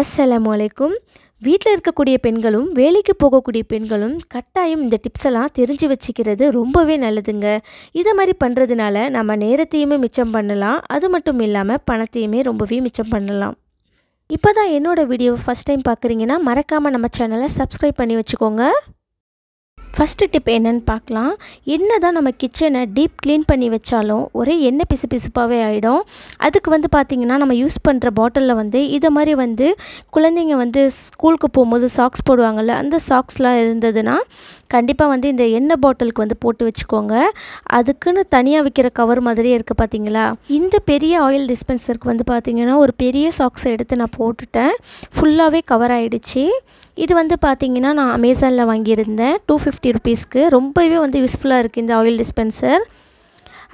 அஸ்ஸலாம் வலைக்கும் வீட்டில் இருக்கக்கூடிய பெண்களும் வேலைக்கு போகக்கூடிய பெண்களும் கட்டாயம் இந்த டிப்ஸ் எல்லாம் தெரிஞ்சு வச்சுக்கிறது ரொம்பவே நல்லதுங்க இதை மாதிரி பண்ணுறதுனால நம்ம நேரத்தையுமே மிச்சம் பண்ணலாம் அது மட்டும் இல்லாமல் பணத்தையுமே ரொம்பவே மிச்சம் பண்ணலாம் இப்போ தான் என்னோடய வீடியோவை ஃபஸ்ட் டைம் பார்க்குறீங்கன்னா மறக்காமல் நம்ம சேனலை சப்ஸ்கிரைப் பண்ணி வச்சுக்கோங்க ஃபஸ்ட்டு டிப் என்னென்னு பார்க்கலாம் என்ன தான் நம்ம கிச்சனை டீப் க்ளீன் பண்ணி வச்சாலும் ஒரே எண்ணெய் பிசு பிசுப்பாகவே ஆகிடும் அதுக்கு வந்து பார்த்திங்கன்னா நம்ம யூஸ் பண்ணுற பாட்டிலில் வந்து இதை மாதிரி வந்து குழந்தைங்க வந்து ஸ்கூலுக்கு போகும்போது சாக்ஸ் போடுவாங்கள்ல அந்த சாக்ஸ்லாம் இருந்ததுன்னா கண்டிப்பாக வந்து இந்த எண்ணெய் பாட்டிலுக்கு வந்து போட்டு வச்சுக்கோங்க அதுக்குன்னு தனியாக விற்கிற கவர் மாதிரியே இருக்குது பார்த்தீங்களா இந்த பெரிய ஆயில் டிஸ்பென்சருக்கு வந்து பார்த்திங்கன்னா ஒரு பெரிய சாக்ஸை எடுத்து நான் போட்டுட்டேன் ஃபுல்லாகவே கவர் ஆகிடுச்சு இது வந்து பார்த்திங்கன்னா நான் அமேசானில் வாங்கியிருந்தேன் டூ ஃபிஃப்டி ருபீஸ்க்கு ரொம்பவே வந்து யூஸ்ஃபுல்லாக இருக்குது இந்த ஆயில் டிஸ்பென்சர்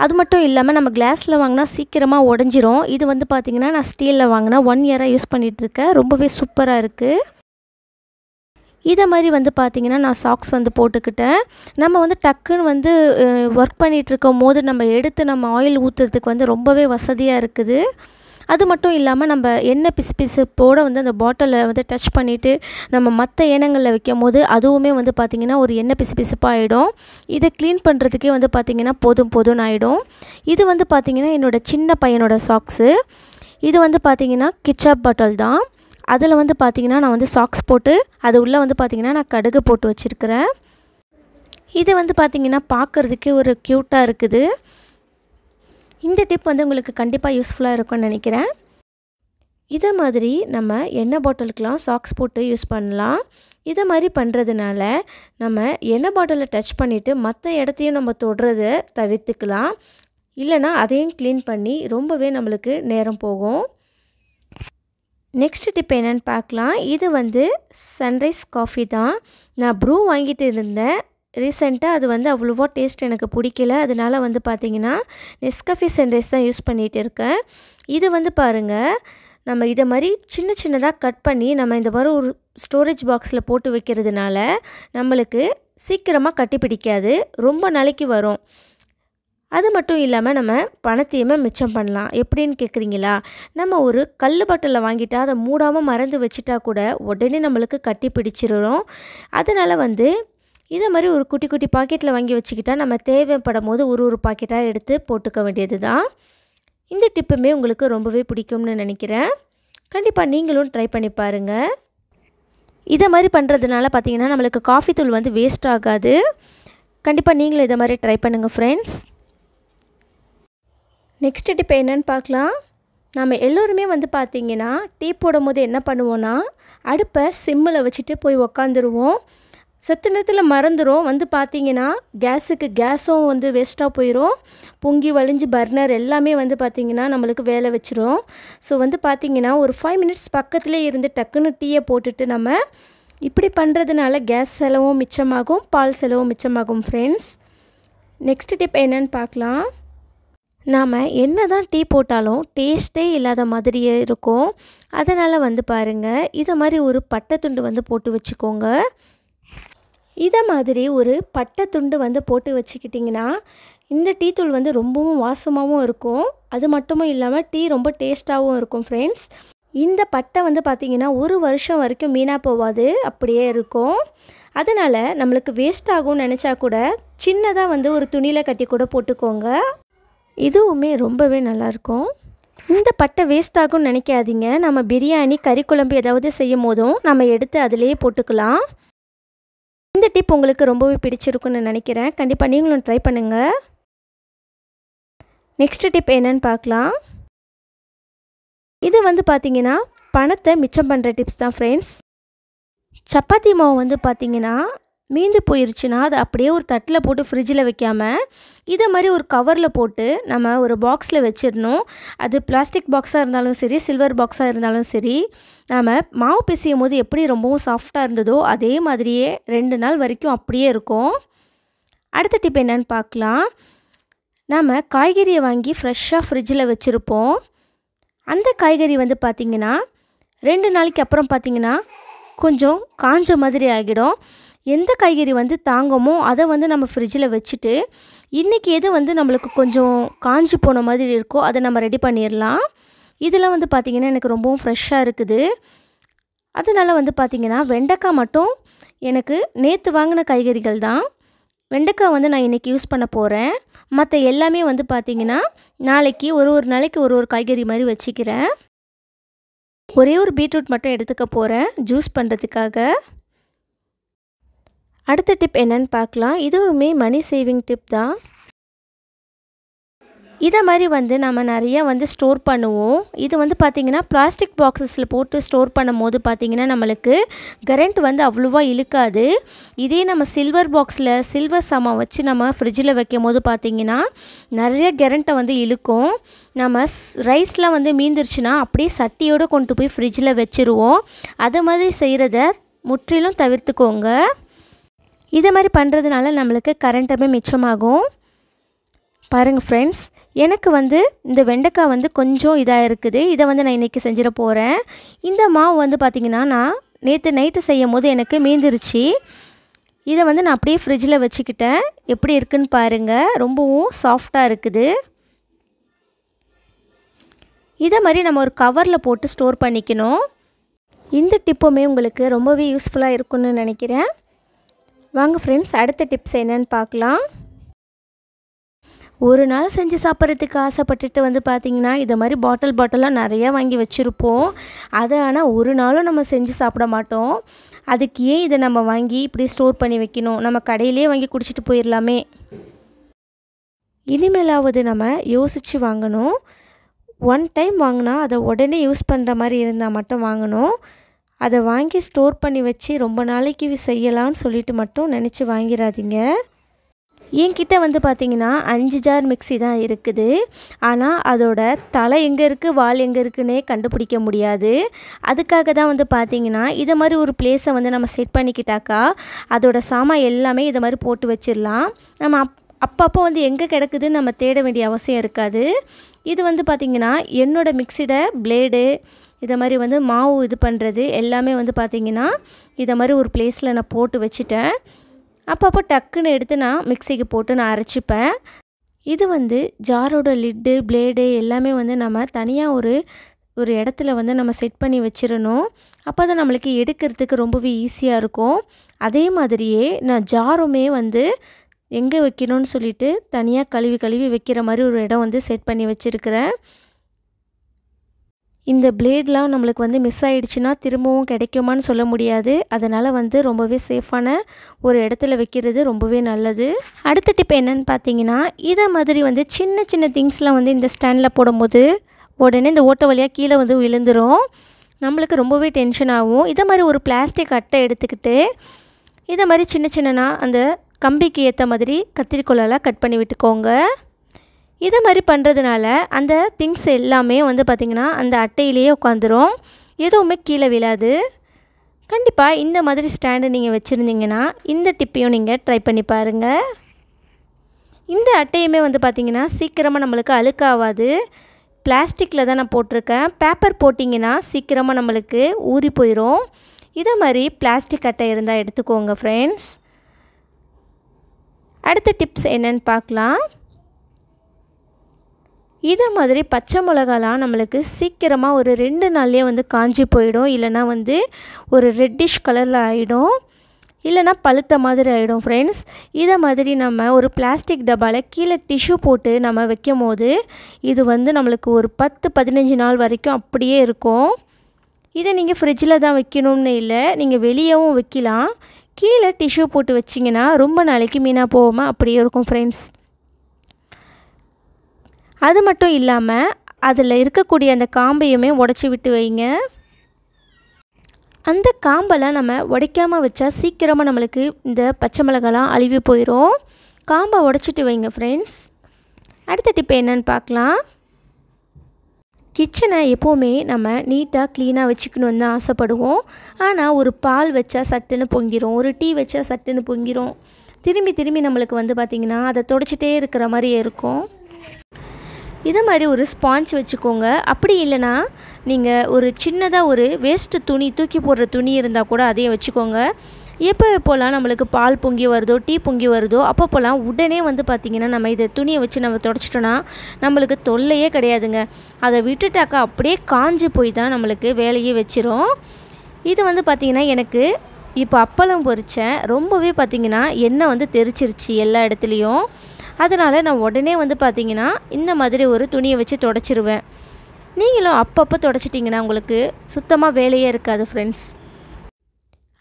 அது மட்டும் இல்லாமல் நம்ம கிளாஸில் வாங்கினா சீக்கிரமாக உடஞ்சிரும் இது வந்து பார்த்திங்கன்னா நான் ஸ்டீலில் வாங்கினா ஒன் இயராக யூஸ் பண்ணிகிட்ருக்கேன் ரொம்பவே சூப்பராக இருக்குது இதை மாதிரி வந்து பார்த்திங்கன்னா நான் சாக்ஸ் வந்து போட்டுக்கிட்டேன் நம்ம வந்து டக்குன்னு வந்து ஒர்க் பண்ணிகிட்ருக்கும் போது நம்ம எடுத்து நம்ம ஆயில் ஊற்றுறதுக்கு வந்து ரொம்பவே வசதியாக இருக்குது அது மட்டும் இல்லாமல் நம்ம எண்ணெய் பிசு பிசுப்போடு வந்து அந்த பாட்டிலை வந்து டச் பண்ணிவிட்டு நம்ம மற்ற ஏனங்களில் வைக்கும் போது அதுவுமே வந்து பார்த்திங்கன்னா ஒரு எண்ணெய் பிசு பிசுப்பாக ஆகிடும் இதை க்ளீன் பண்ணுறதுக்கே வந்து பார்த்திங்கன்னா போதும் போதும்னு ஆகிடும் இது வந்து பார்த்திங்கன்னா என்னோடய சின்ன பையனோட சாக்ஸு இது வந்து பார்த்திங்கன்னா கிச்சப் பாட்டில் தான் அதில் வந்து பார்த்திங்கன்னா நான் வந்து சாக்ஸ் போட்டு அது உள்ளே வந்து பார்த்திங்கன்னா நான் கடுகு போட்டு வச்சுருக்கிறேன் இது வந்து பார்த்திங்கன்னா பார்க்குறதுக்கே ஒரு க்யூட்டாக இருக்குது இந்த டிப் வந்து உங்களுக்கு கண்டிப்பாக யூஸ்ஃபுல்லாக இருக்கும்னு நினைக்கிறேன் இதை மாதிரி நம்ம எண்ணெய் பாட்டிலுக்கெலாம் சாக்ஸ் போட்டு யூஸ் பண்ணலாம் இதை மாதிரி பண்ணுறதுனால நம்ம எண்ணெய் பாட்டிலை டச் பண்ணிவிட்டு மற்ற இடத்தையும் நம்ம தொடுறதை தவிர்த்துக்கலாம் இல்லைனா அதையும் க்ளீன் பண்ணி ரொம்பவே நம்மளுக்கு நேரம் போகும் நெக்ஸ்ட் டிப் என்னென்னு பார்க்கலாம் இது வந்து சன்ரைஸ் காஃபி தான் நான் ப்ரூ வாங்கிட்டு இருந்தேன் ரீசெண்டாக அது வந்து அவ்வளோவா டேஸ்ட் எனக்கு பிடிக்கல அதனால் வந்து பார்த்திங்கன்னா நெஸ்கஃபி சன்ரைஸ் தான் யூஸ் பண்ணிகிட்டு இருக்கேன் இது வந்து பாருங்கள் நம்ம இதை மாதிரி சின்ன சின்னதாக கட் பண்ணி நம்ம இந்த மாதிரி ஒரு ஸ்டோரேஜ் பாக்ஸில் போட்டு வைக்கிறதுனால நம்மளுக்கு சீக்கிரமாக கட்டி பிடிக்காது ரொம்ப நாளைக்கு வரும் அது மட்டும் இல்லாமல் நம்ம பணத்தையுமே மிச்சம் பண்ணலாம் எப்படின்னு கேட்குறீங்களா நம்ம ஒரு கல் பாட்டிலில் வாங்கிட்டால் அதை மூடாமல் மறந்து வச்சுட்டா கூட உடனே நம்மளுக்கு கட்டி பிடிச்சிடும் அதனால் வந்து இதை மாதிரி ஒரு குட்டி குட்டி பாக்கெட்டில் வாங்கி வச்சுக்கிட்டால் நம்ம தேவைப்படும் போது ஒரு ஒரு பாக்கெட்டாக எடுத்து போட்டுக்க வேண்டியது தான் இந்த டிப்புமே உங்களுக்கு ரொம்பவே பிடிக்கும்னு நினைக்கிறேன் கண்டிப்பாக நீங்களும் ட்ரை பண்ணி பாருங்கள் இதை மாதிரி பண்ணுறதுனால பார்த்திங்கன்னா நம்மளுக்கு காஃபி தூள் வந்து வேஸ்ட் ஆகாது கண்டிப்பாக நீங்களும் இதை மாதிரி ட்ரை பண்ணுங்கள் ஃப்ரெண்ட்ஸ் நெக்ஸ்ட் டிப் என்னென்னு பார்க்கலாம் நம்ம எல்லோருமே வந்து பார்த்திங்கன்னா டீ போடும் போது என்ன பண்ணுவோன்னா அடுப்பை சிம்மில் வச்சுட்டு போய் உக்காந்துருவோம் செத்து நேரத்தில் மறந்துடும் வந்து பார்த்திங்கன்னா கேஸுக்கு கேஸும் வந்து வேஸ்ட்டாக போயிடும் பொங்கி வழிஞ்சு பர்னர் எல்லாமே வந்து பார்த்திங்கன்னா நம்மளுக்கு வேலை வச்சிரும் ஸோ வந்து பார்த்திங்கன்னா ஒரு ஃபைவ் மினிட்ஸ் பக்கத்துலேயே இருந்து டக்குன்னு டீயை போட்டுட்டு நம்ம இப்படி பண்ணுறதுனால கேஸ் செலவும் மிச்சமாகும் பால் செலவும் மிச்சமாகும் ஃப்ரெண்ட்ஸ் நெக்ஸ்ட் டிப் என்னென்னு பார்க்கலாம் நாம் என்ன தான் டீ போட்டாலும் டேஸ்ட்டே இல்லாத மாதிரியே இருக்கும் அதனால் வந்து பாருங்கள் இதை மாதிரி ஒரு பட்டை துண்டு வந்து போட்டு வச்சுக்கோங்க இதை மாதிரி ஒரு பட்டை துண்டு வந்து போட்டு வச்சுக்கிட்டிங்கன்னா இந்த டீ தூள் வந்து ரொம்பவும் வாசமாகவும் இருக்கும் அது மட்டும் இல்லாமல் டீ ரொம்ப டேஸ்ட்டாகவும் இருக்கும் ஃப்ரெண்ட்ஸ் இந்த பட்டை வந்து பார்த்திங்கன்னா ஒரு வருஷம் வரைக்கும் வீணாக போகாது அப்படியே இருக்கும் அதனால் நம்மளுக்கு வேஸ்ட் ஆகும்னு நினச்சா கூட சின்னதாக வந்து ஒரு துணியில் கட்டி கூட போட்டுக்கோங்க இதுவுமே ரொம்பவே நல்லாயிருக்கும் இந்த பட்டை வேஸ்ட் ஆகும்னு நினைக்காதீங்க நம்ம பிரியாணி கறி குழம்பு ஏதாவது செய்யும் போதும் நம்ம எடுத்து அதிலேயே போட்டுக்கலாம் இந்த டிப் உங்களுக்கு ரொம்பவே பிடிச்சிருக்குன்னு நினைக்கிறேன் கண்டிப்பாக நீங்களும் ட்ரை பண்ணுங்கள் நெக்ஸ்ட் டிப் என்னன்னு பார்க்கலாம் இது வந்து பார்த்திங்கன்னா பணத்தை மிச்சம் பண்ணுற டிப்ஸ் தான் ஃப்ரெண்ட்ஸ் சப்பாத்தி மாவு வந்து பார்த்திங்கன்னா மீந்து போயிருச்சுன்னா அதை அப்படியே ஒரு தட்டில் போட்டு ஃப்ரிட்ஜில் வைக்காமல் இதை மாதிரி ஒரு கவரில் போட்டு நம்ம ஒரு பாக்ஸில் வச்சிடணும் அது பிளாஸ்டிக் பாக்ஸாக இருந்தாலும் சரி சில்வர் பாக்ஸாக இருந்தாலும் சரி நாம் மாவு பிசையும் போது எப்படி ரொம்பவும் சாஃப்டாக இருந்ததோ அதே மாதிரியே ரெண்டு நாள் வரைக்கும் அப்படியே இருக்கும் அடுத்த டிப் என்னென்னு பார்க்கலாம் நாம் காய்கறியை வாங்கி ஃப்ரெஷ்ஷாக ஃப்ரிட்ஜில் வச்சுருப்போம் அந்த காய்கறி வந்து பார்த்திங்கன்னா ரெண்டு நாளைக்கு அப்புறம் பார்த்திங்கன்னா கொஞ்சம் காஞ்ச மாதிரி ஆகிடும் எந்த காய்கறி வந்து தாங்கமோ அதை வந்து நம்ம ஃப்ரிட்ஜில் வச்சுட்டு இன்றைக்கி எது வந்து நம்மளுக்கு கொஞ்சம் காஞ்சி போன மாதிரி இருக்கோ அதை நம்ம ரெடி பண்ணிடலாம் இதெல்லாம் வந்து பார்த்திங்கன்னா எனக்கு ரொம்பவும் ஃப்ரெஷ்ஷாக இருக்குது அதனால் வந்து பார்த்திங்கன்னா வெண்டைக்காய் மட்டும் எனக்கு நேற்று வாங்கின காய்கறிகள் தான் வெண்டைக்காய் வந்து நான் இன்றைக்கி யூஸ் பண்ண போகிறேன் மற்ற எல்லாமே வந்து பார்த்திங்கன்னா நாளைக்கு ஒரு ஒரு நாளைக்கு ஒரு ஒரு காய்கறி மாதிரி வச்சுக்கிறேன் ஒரே ஒரு பீட்ரூட் மட்டும் எடுத்துக்க போகிறேன் ஜூஸ் பண்ணுறதுக்காக அடுத்த டிப் என்னென்னு பார்க்கலாம் இதுவுமே மணி சேவிங் டிப் தான் இதை மாதிரி வந்து நம்ம நிறையா வந்து ஸ்டோர் பண்ணுவோம் இது வந்து பார்த்திங்கன்னா பிளாஸ்டிக் பாக்ஸஸில் போட்டு ஸ்டோர் பண்ணும் போது பார்த்திங்கன்னா நம்மளுக்கு கரண்ட் வந்து அவ்வளோவா இழுக்காது இதே நம்ம சில்வர் பாக்ஸில் சில்வர் சாமான் வச்சு நம்ம ஃப்ரிட்ஜில் வைக்கும் போது பார்த்திங்கன்னா நிறைய கரண்ட்டை வந்து இழுக்கும் நம்ம ரைஸ்லாம் வந்து மீந்துருச்சுன்னா அப்படியே சட்டியோடு கொண்டு போய் ஃப்ரிட்ஜில் வச்சுருவோம் அதை மாதிரி செய்கிறத முற்றிலும் தவிர்த்துக்கோங்க இதை மாதிரி பண்ணுறதுனால நம்மளுக்கு கரண்ட்டுமே மிச்சமாகும் பாருங்கள் ஃப்ரெண்ட்ஸ் எனக்கு வந்து இந்த வெண்டைக்காய் வந்து கொஞ்சம் இதாக இருக்குது இதை வந்து நான் இன்றைக்கி செஞ்சிட போகிறேன் இந்த மாவு வந்து பார்த்திங்கன்னா நான் நேற்று நைட்டு செய்யும் போது எனக்கு மீந்துருச்சு இதை வந்து நான் அப்படியே ஃப்ரிட்ஜில் வச்சுக்கிட்டேன் எப்படி இருக்குன்னு பாருங்கள் ரொம்பவும் சாஃப்டாக இருக்குது இதை மாதிரி நம்ம ஒரு கவரில் போட்டு ஸ்டோர் பண்ணிக்கணும் இந்த டிப்புமே உங்களுக்கு ரொம்பவே யூஸ்ஃபுல்லாக இருக்குன்னு நினைக்கிறேன் வாங்க ஃப்ரெண்ட்ஸ் அடுத்த டிப்ஸ் என்னென்னு பார்க்கலாம் ஒரு நாள் செஞ்சு சாப்பிட்றதுக்கு ஆசைப்பட்டுட்டு வந்து பார்த்திங்கன்னா இதை மாதிரி பாட்டில் பாட்டிலாம் நிறையா வாங்கி வச்சுருப்போம் அதை ஆனால் ஒரு நாளும் நம்ம செஞ்சு சாப்பிட மாட்டோம் அதுக்கு ஏன் இதை நம்ம வாங்கி இப்படி ஸ்டோர் பண்ணி வைக்கணும் நம்ம கடையிலே வாங்கி குடிச்சிட்டு போயிடலாமே இனிமேலாவது நம்ம யோசித்து வாங்கணும் ஒன் டைம் வாங்கினா அதை உடனே யூஸ் பண்ணுற மாதிரி இருந்தால் மட்டும் வாங்கணும் அதை வாங்கி ஸ்டோர் பண்ணி வச்சு ரொம்ப நாளைக்கு செய்யலாம்னு சொல்லிட்டு மட்டும் நினச்சி வாங்கிடாதீங்க என்கிட்ட வந்து பார்த்திங்கன்னா அஞ்சு ஜார் மிக்சி தான் இருக்குது ஆனால் அதோட தலை எங்கே இருக்குது வால் எங்கே இருக்குன்னே கண்டுபிடிக்க முடியாது அதுக்காக தான் வந்து பார்த்திங்கன்னா இதை மாதிரி ஒரு பிளேஸை வந்து நம்ம செட் பண்ணிக்கிட்டாக்கா அதோட சாமான் எல்லாமே இதை மாதிரி போட்டு வச்சிடலாம் நம்ம அப் அப்பப்போ வந்து எங்கே கிடக்குதுன்னு நம்ம தேட வேண்டிய அவசியம் இருக்காது இது வந்து பார்த்திங்கன்னா என்னோடய மிக்சியோட பிளேடு இதை மாதிரி வந்து மாவு இது பண்ணுறது எல்லாமே வந்து பார்த்திங்கன்னா இதை மாதிரி ஒரு பிளேஸில் நான் போட்டு வச்சுட்டேன் அப்பப்போ டக்குன்னு எடுத்து நான் மிக்சிக்கு போட்டு நான் அரைச்சிப்பேன் இது வந்து ஜாரோட லிட்டு பிளேடு எல்லாமே வந்து நம்ம தனியாக ஒரு ஒரு இடத்துல வந்து நம்ம செட் பண்ணி வச்சிடணும் அப்போ தான் நம்மளுக்கு எடுக்கிறதுக்கு ரொம்பவே ஈஸியாக இருக்கும் அதே மாதிரியே நான் ஜாருமே வந்து எங்கே வைக்கணும்னு சொல்லிட்டு தனியாக கழுவி கழுவி வைக்கிற மாதிரி ஒரு இடம் வந்து செட் பண்ணி வச்சுருக்கிறேன் இந்த பிளேட்லாம் நம்மளுக்கு வந்து மிஸ் ஆகிடுச்சின்னா திரும்பவும் கிடைக்குமான்னு சொல்ல முடியாது அதனால் வந்து ரொம்பவே சேஃபான ஒரு இடத்துல வைக்கிறது ரொம்பவே நல்லது அடுத்த டிப் என்னென்னு பார்த்தீங்கன்னா இதை மாதிரி வந்து சின்ன சின்ன திங்ஸ்லாம் வந்து இந்த ஸ்டாண்டில் போடும்போது உடனே இந்த ஓட்டை வழியாக கீழே வந்து விழுந்துடும் நம்மளுக்கு ரொம்பவே டென்ஷன் ஆகும் இதை மாதிரி ஒரு பிளாஸ்டிக் அட்டை எடுத்துக்கிட்டு இதை மாதிரி சின்ன சின்னனா அந்த கம்பிக்கு ஏற்ற மாதிரி கத்திரிக்கோளெல்லாம் கட் பண்ணி விட்டுக்கோங்க இதை மாதிரி பண்ணுறதுனால அந்த திங்ஸ் எல்லாமே வந்து பார்த்திங்கன்னா அந்த அட்டையிலேயே உட்காந்துரும் எதுவுமே கீழே விழாது கண்டிப்பாக இந்த மாதிரி ஸ்டாண்டு நீங்கள் வச்சுருந்தீங்கன்னா இந்த டிப்பையும் நீங்கள் ட்ரை பண்ணி பாருங்கள் இந்த அட்டையுமே வந்து பார்த்திங்கன்னா சீக்கிரமாக நம்மளுக்கு அழுக்காகாது பிளாஸ்டிக்கில் தான் நான் போட்டிருக்கேன் பேப்பர் போட்டிங்கன்னா சீக்கிரமாக நம்மளுக்கு ஊறி போயிடும் இதை மாதிரி பிளாஸ்டிக் அட்டை இருந்தால் எடுத்துக்கோங்க ஃப்ரெண்ட்ஸ் அடுத்த டிப்ஸ் என்னென்னு பார்க்கலாம் இது மாதிரி பச்சை மிளகாலாம் நம்மளுக்கு சீக்கிரமாக ஒரு ரெண்டு நாள்லேயே வந்து காஞ்சி போயிடும் இல்லைனா வந்து ஒரு ரெட்டிஷ் கலரில் ஆகிடும் இல்லைனா பழுத்த மாதிரி ஆகிடும் ஃப்ரெண்ட்ஸ் இதை மாதிரி நம்ம ஒரு பிளாஸ்டிக் டப்பாவில் கீழே டிஷ்யூ போட்டு நம்ம வைக்கும் போது இது வந்து நம்மளுக்கு ஒரு பத்து பதினஞ்சு நாள் வரைக்கும் அப்படியே இருக்கும் இதை நீங்கள் ஃப்ரிட்ஜில் தான் வைக்கணும்னு இல்லை நீங்கள் வெளியேவும் வைக்கலாம் கீழே டிஷ்யூ போட்டு வச்சிங்கன்னா ரொம்ப நாளைக்கு மீனாக போகாமல் அப்படியே இருக்கும் ஃப்ரெண்ட்ஸ் அது மட்டும் இல்லாமல் அதில் இருக்கக்கூடிய அந்த காம்பையுமே உடச்சி விட்டு வைங்க அந்த காம்பெல்லாம் நம்ம உடைக்காமல் வச்சா சீக்கிரமாக நம்மளுக்கு இந்த பச்சை மிளகாலாம் அழுவி போயிடும் காம்பை உடச்சிட்டு வைங்க ஃப்ரெண்ட்ஸ் அடுத்த டிப்பு என்னன்னு பார்க்கலாம் கிச்சனை எப்போவுமே நம்ம நீட்டாக க்ளீனாக வச்சுக்கணுன்னு தான் ஆசைப்படுவோம் ஆனால் ஒரு பால் வச்சா சட்டுன்னு பொங்கிரும் ஒரு டீ வச்சா சட்டுன்னு பொங்கிரும் திரும்பி திரும்பி நம்மளுக்கு வந்து பார்த்திங்கன்னா அதை தொடச்சிட்டே இருக்கிற மாதிரியே இருக்கும் இதை மாதிரி ஒரு ஸ்பாஞ்ச் வச்சுக்கோங்க அப்படி இல்லைனா நீங்கள் ஒரு சின்னதாக ஒரு வேஸ்ட்டு துணி தூக்கி போடுற துணி இருந்தால் கூட அதையும் வச்சுக்கோங்க எப்போ எப்போலாம் நம்மளுக்கு பால் பொங்கி வருதோ டீ பொங்கி வருதோ அப்பப்போலாம் உடனே வந்து பார்த்திங்கன்னா நம்ம இதை துணியை வச்சு நம்ம தொடச்சிட்டோன்னா நம்மளுக்கு தொல்லையே கிடையாதுங்க அதை விட்டுட்டாக்கா அப்படியே காஞ்சி போய் தான் நம்மளுக்கு வேலையே வச்சிரும் இது வந்து பார்த்திங்கன்னா எனக்கு இப்போ அப்பளம் பொறித்தேன் ரொம்பவே பார்த்திங்கன்னா எண்ணெய் வந்து தெரிச்சிருச்சு எல்லா இடத்துலையும் அதனால் நான் உடனே வந்து பார்த்திங்கன்னா இந்த மாதிரி ஒரு துணியை வச்சு தொடச்சிருவேன் நீங்களும் அப்பப்போ தொடச்சிட்டிங்கன்னா உங்களுக்கு சுத்தமாக வேலையே இருக்காது ஃப்ரெண்ட்ஸ்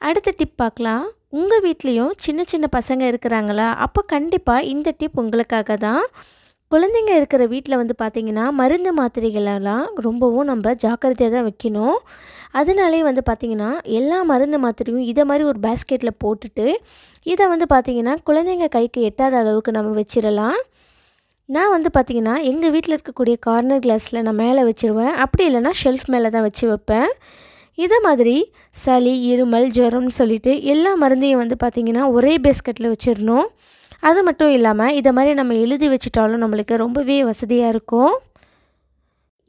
அடுத்த டிப் பார்க்கலாம் உங்கள் வீட்லேயும் சின்ன சின்ன பசங்க இருக்கிறாங்களா அப்போ கண்டிப்பாக இந்த டிப் உங்களுக்காக தான் குழந்தைங்க இருக்கிற வீட்டில் வந்து பார்த்திங்கன்னா மருந்து மாத்திரைகளெல்லாம் ரொம்பவும் நம்ம ஜாக்கிரதையாக தான் வைக்கணும் அதனாலே வந்து பார்த்திங்கன்னா எல்லா மருந்து மாத்திரையும் இதை மாதிரி ஒரு பேஸ்கெட்டில் போட்டுட்டு இதை வந்து பார்த்திங்கன்னா குழந்தைங்க கைக்கு எட்டாத அளவுக்கு நம்ம வச்சிடலாம் நான் வந்து பார்த்திங்கன்னா எங்கள் வீட்டில் இருக்கக்கூடிய கார்னர் கிளாஸில் நான் மேலே வச்சுருவேன் அப்படி இல்லைனா ஷெல்ஃப் மேலே தான் வச்சு வைப்பேன் இதை மாதிரி சளி இருமல் ஜுரம்னு சொல்லிட்டு எல்லா மருந்தையும் வந்து பார்த்திங்கன்னா ஒரே பேஸ்கெட்டில் வச்சிடணும் அது மட்டும் இல்லாமல் இதை மாதிரி நம்ம எழுதி வச்சுட்டாலும் நம்மளுக்கு ரொம்பவே வசதியாக இருக்கும்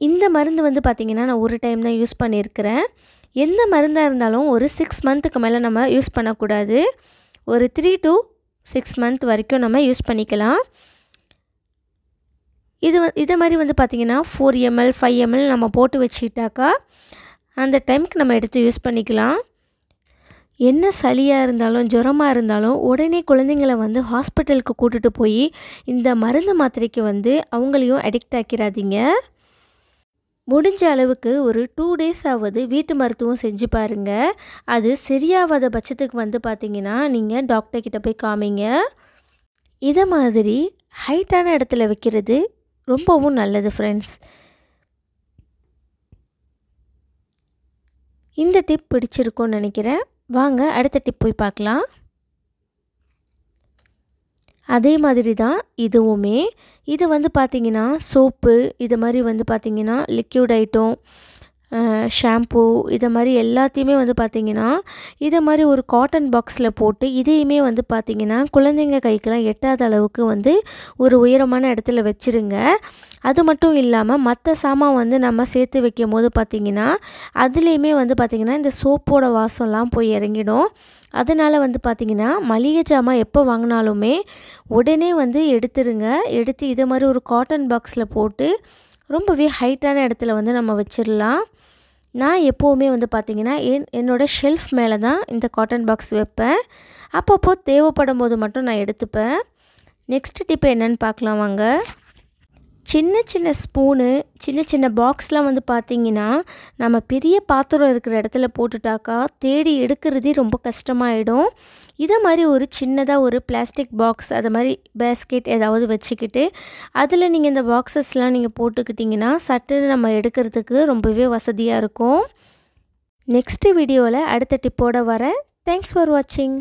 இந்த மருந்து வந்து பார்த்திங்கன்னா நான் ஒரு டைம் தான் யூஸ் பண்ணியிருக்கிறேன் எந்த மருந்தாக இருந்தாலும் ஒரு சிக்ஸ் மந்த்துக்கு மேலே நம்ம யூஸ் பண்ணக்கூடாது ஒரு த்ரீ டு சிக்ஸ் மந்த் வரைக்கும் நம்ம யூஸ் பண்ணிக்கலாம் இது இதை மாதிரி வந்து பார்த்திங்கன்னா ஃபோர் எம்எல் ஃபைவ் எம்எல் நம்ம போட்டு வச்சுக்கிட்டாக்கா அந்த டைமுக்கு நம்ம எடுத்து யூஸ் பண்ணிக்கலாம் என்ன சளியாக இருந்தாலும் ஜுரமாக இருந்தாலும் உடனே குழந்தைங்களை வந்து ஹாஸ்பிட்டலுக்கு கூட்டிகிட்டு போய் இந்த மருந்து மாத்திரைக்கு வந்து அவங்களையும் அடிக்ட் ஆக்கிறாதீங்க முடிஞ்ச அளவுக்கு ஒரு டூ டேஸ் ஆகுது வீட்டு மருத்துவம் செஞ்சு பாருங்கள் அது சரியாகாத பட்சத்துக்கு வந்து பார்த்திங்கன்னா நீங்கள் கிட்ட போய் காமிங்க இதை மாதிரி ஹைட்டான இடத்துல வைக்கிறது ரொம்பவும் நல்லது ஃப்ரெண்ட்ஸ் இந்த டிப் பிடிச்சிருக்கோன்னு நினைக்கிறேன் வாங்க அடுத்த டிப் போய் பார்க்கலாம் அதே மாதிரி தான் இதுவுமே இது வந்து பார்த்திங்கன்னா சோப்பு இது மாதிரி வந்து பார்த்திங்கன்னா லிக்யூட் ஐட்டம் ஷாம்பூ இதை மாதிரி எல்லாத்தையுமே வந்து பார்த்திங்கன்னா இதை மாதிரி ஒரு காட்டன் பாக்ஸில் போட்டு இதையுமே வந்து பார்த்திங்கன்னா குழந்தைங்க கைக்கெலாம் எட்டாத அளவுக்கு வந்து ஒரு உயரமான இடத்துல வச்சுருங்க அது மட்டும் இல்லாமல் மற்ற சாமான் வந்து நம்ம சேர்த்து வைக்கும் போது பார்த்திங்கன்னா அதுலேயுமே வந்து பார்த்திங்கன்னா இந்த சோப்போட வாசம்லாம் போய் இறங்கிடும் அதனால் வந்து பார்த்திங்கன்னா மளிகை சாமான் எப்போ வாங்கினாலுமே உடனே வந்து எடுத்துருங்க எடுத்து இதை மாதிரி ஒரு காட்டன் பாக்ஸில் போட்டு ரொம்பவே ஹைட்டான இடத்துல வந்து நம்ம வச்சிடலாம் நான் எப்போவுமே வந்து பார்த்திங்கன்னா என் என்னோடய ஷெல்ஃப் மேலே தான் இந்த காட்டன் பாக்ஸ் வைப்பேன் அப்பப்போ தேவைப்படும் போது மட்டும் நான் எடுத்துப்பேன் நெக்ஸ்ட் டிப் என்னென்னு பார்க்கலாம் வாங்க சின்ன சின்ன ஸ்பூனு சின்ன சின்ன பாக்ஸ்லாம் வந்து பார்த்திங்கன்னா நம்ம பெரிய பாத்திரம் இருக்கிற இடத்துல போட்டுட்டாக்கா தேடி எடுக்கிறதே ரொம்ப கஷ்டமாயிடும் இதை மாதிரி ஒரு சின்னதாக ஒரு பிளாஸ்டிக் பாக்ஸ் அது மாதிரி பேஸ்கெட் ஏதாவது வச்சுக்கிட்டு அதில் நீங்கள் இந்த பாக்ஸஸ்லாம் நீங்கள் போட்டுக்கிட்டிங்கன்னா சட்டுன்னு நம்ம எடுக்கிறதுக்கு ரொம்பவே வசதியாக இருக்கும் நெக்ஸ்ட்டு வீடியோவில் அடுத்த டிப்போடு வரேன் தேங்க்ஸ் ஃபார் வாட்சிங்